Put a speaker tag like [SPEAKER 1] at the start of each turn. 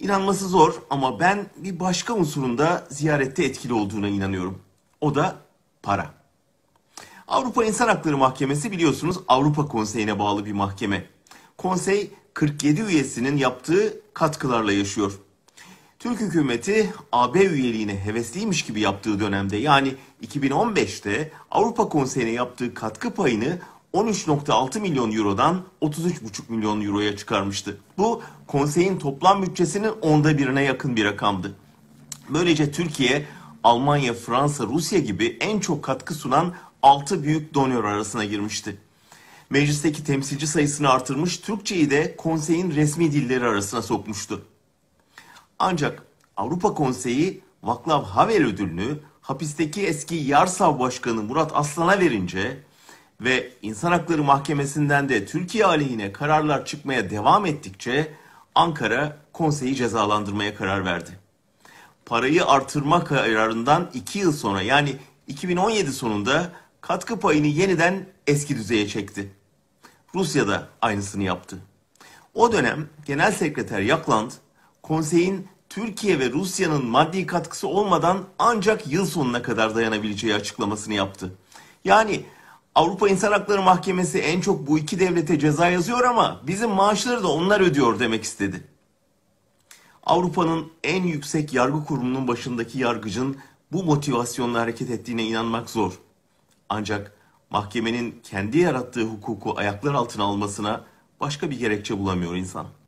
[SPEAKER 1] İnanması zor ama ben bir başka unsurunda ziyarette etkili olduğuna inanıyorum. O da para. Avrupa İnsan Hakları Mahkemesi biliyorsunuz Avrupa Konseyi'ne bağlı bir mahkeme. Konsey 47 üyesinin yaptığı katkılarla yaşıyor. Türk hükümeti AB üyeliğine hevesliymiş gibi yaptığı dönemde yani 2015'te Avrupa Konseyi'ne yaptığı katkı payını 13.6 milyon eurodan 33.5 milyon euroya çıkarmıştı. Bu konseyin toplam bütçesinin onda birine yakın bir rakamdı. Böylece Türkiye, Almanya, Fransa, Rusya gibi en çok katkı sunan 6 büyük donör arasına girmişti. Meclisteki temsilci sayısını artırmış, Türkçeyi de konseyin resmi dilleri arasına sokmuştu. Ancak Avrupa Konseyi Vaclav Havel ödülünü hapisteki eski Yarsav Başkanı Murat Aslan'a verince ve İnsan Hakları Mahkemesi'nden de Türkiye aleyhine kararlar çıkmaya devam ettikçe Ankara konseyi cezalandırmaya karar verdi. Parayı artırma kararından 2 yıl sonra yani 2017 sonunda katkı payını yeniden eski düzeye çekti. Rusya da aynısını yaptı. O dönem Genel Sekreter Yakland, konseyin Türkiye ve Rusya'nın maddi katkısı olmadan ancak yıl sonuna kadar dayanabileceği açıklamasını yaptı. Yani Avrupa İnsan Hakları Mahkemesi en çok bu iki devlete ceza yazıyor ama bizim maaşları da onlar ödüyor demek istedi. Avrupa'nın en yüksek yargı kurumunun başındaki yargıcın bu motivasyonla hareket ettiğine inanmak zor. Ancak mahkemenin kendi yarattığı hukuku ayaklar altına almasına başka bir gerekçe bulamıyor insan.